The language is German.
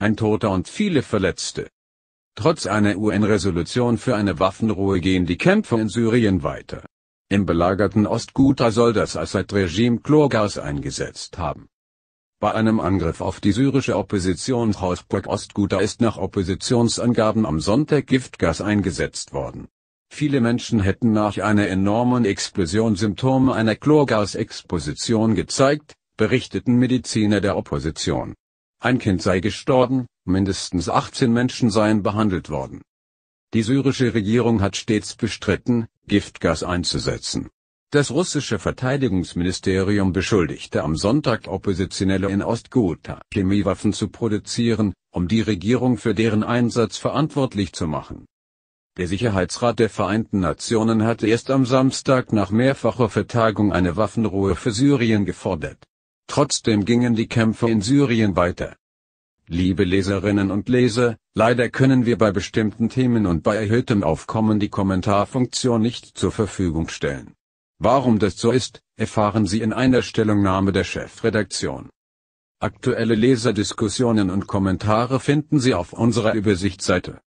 ein Toter und viele Verletzte. Trotz einer UN-Resolution für eine Waffenruhe gehen die Kämpfe in Syrien weiter. Im belagerten Ostguta soll das Assad-Regime Chlorgas eingesetzt haben. Bei einem Angriff auf die syrische Opposition Hausburg Ostguta ist nach Oppositionsangaben am Sonntag Giftgas eingesetzt worden. Viele Menschen hätten nach einer enormen Explosion Symptome einer Chlorgasexposition gezeigt, berichteten Mediziner der Opposition. Ein Kind sei gestorben, mindestens 18 Menschen seien behandelt worden. Die syrische Regierung hat stets bestritten, Giftgas einzusetzen. Das russische Verteidigungsministerium beschuldigte am Sonntag Oppositionelle in Ostgotha, Chemiewaffen zu produzieren, um die Regierung für deren Einsatz verantwortlich zu machen. Der Sicherheitsrat der Vereinten Nationen hatte erst am Samstag nach mehrfacher Vertagung eine Waffenruhe für Syrien gefordert Trotzdem gingen die Kämpfe in Syrien weiter. Liebe Leserinnen und Leser, leider können wir bei bestimmten Themen und bei erhöhtem Aufkommen die Kommentarfunktion nicht zur Verfügung stellen. Warum das so ist, erfahren Sie in einer Stellungnahme der Chefredaktion. Aktuelle Leserdiskussionen und Kommentare finden Sie auf unserer Übersichtsseite.